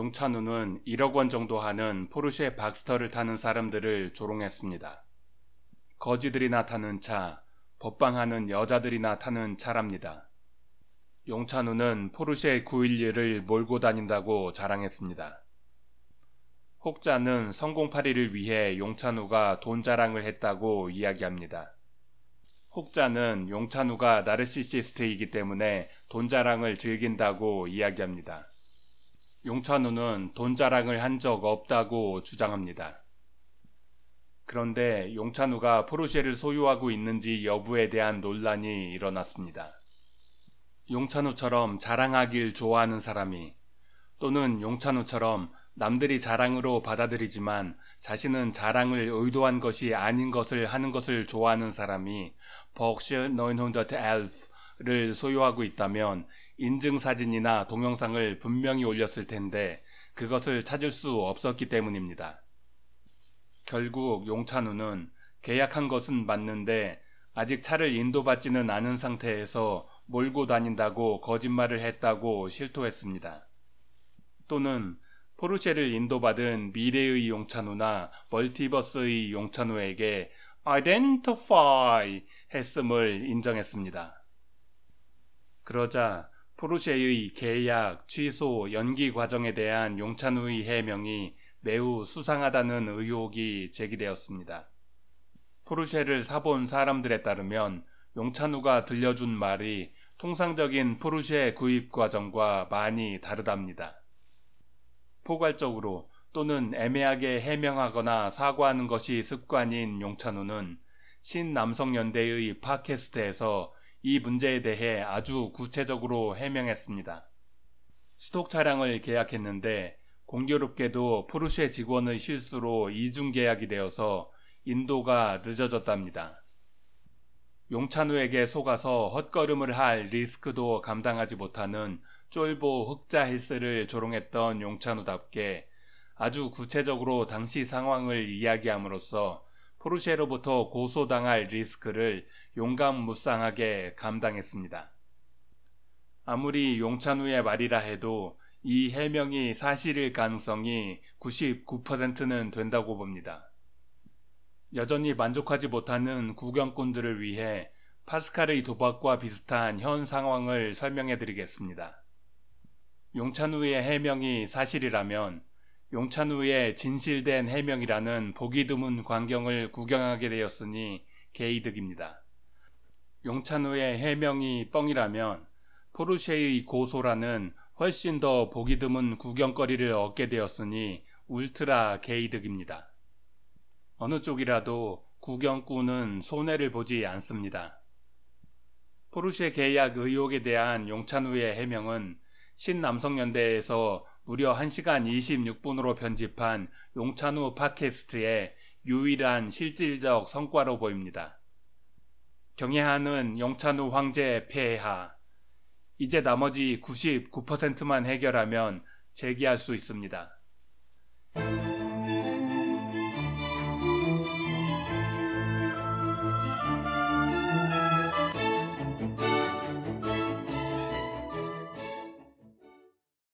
용찬우는 1억 원 정도 하는 포르쉐 박스터를 타는 사람들을 조롱했습니다. 거지들이나 타는 차, 법방하는 여자들이나 타는 차랍니다. 용찬우는 포르쉐 911을 몰고 다닌다고 자랑했습니다. 혹자는 성공팔이를 위해 용찬우가 돈 자랑을 했다고 이야기합니다. 혹자는 용찬우가 나르시시스트이기 때문에 돈 자랑을 즐긴다고 이야기합니다. 용찬우는 돈 자랑을 한 적 없다고 주장합니다. 그런데 용찬우가 포르쉐를 소유하고 있는지 여부에 대한 논란이 일어났습니다. 용찬우처럼 자랑하길 좋아하는 사람이 또는 용찬우처럼 남들이 자랑으로 받아들이지만 자신은 자랑을 의도한 것이 아닌 것을 하는 것을 좋아하는 사람이 Porsche 911를 소유하고 있다면 인증사진이나 동영상을 분명히 올렸을 텐데 그것을 찾을 수 없었기 때문입니다. 결국 용찬우는 계약한 것은 맞는데 아직 차를 인도받지는 않은 상태에서 몰고 다닌다고 거짓말을 했다고 실토했습니다. 또는 포르쉐를 인도받은 미래의 용찬우나 멀티버스의 용찬우에게 identify 했음을 인정했습니다. 그러자 포르쉐의 계약 취소 연기 과정에 대한 용찬우의 해명이 매우 수상하다는 의혹이 제기되었습니다. 포르쉐를 사본 사람들에 따르면 용찬우가 들려준 말이 통상적인 포르쉐 구입 과정과 많이 다르답니다. 포괄적으로 또는 애매하게 해명하거나 사과하는 것이 습관인 용찬우는 신남성연대의 팟캐스트에서 이 문제에 대해 아주 구체적으로 해명했습니다. 수톡 차량을 계약했는데 공교롭게도 포르쉐 직원의 실수로 이중 계약이 되어서 인도가 늦어졌답니다. 용찬우에게 속아서 헛걸음을 할 리스크도 감당하지 못하는 쫄보 흑자 헬스를 조롱했던 용찬우답게 아주 구체적으로 당시 상황을 이야기함으로써 포르쉐로부터 고소당할 리스크를 용감무쌍하게 감당했습니다. 아무리 용찬우의 말이라 해도 이 해명이 사실일 가능성이 99%는 된다고 봅니다. 여전히 만족하지 못하는 구경꾼들을 위해 파스칼의 도박과 비슷한 현 상황을 설명해 드리겠습니다. 용찬우의 해명이 사실이라면 용찬우의 진실된 해명이라는 보기 드문 광경을 구경하게 되었으니 개이득입니다. 용찬우의 해명이 뻥이라면 포르쉐의 고소라는 훨씬 더 보기 드문 구경거리를 얻게 되었으니 울트라 개이득입니다. 어느 쪽이라도 구경꾼은 손해를 보지 않습니다. 포르쉐 계약 의혹에 대한 용찬우의 해명은 신남성연대에서 무려 1시간 26분으로 편집한 용찬우 팟캐스트의 유일한 실질적 성과로 보입니다. 경애하는 용찬우 황제의 폐하. 이제 나머지 99%만 해결하면 재기할 수 있습니다.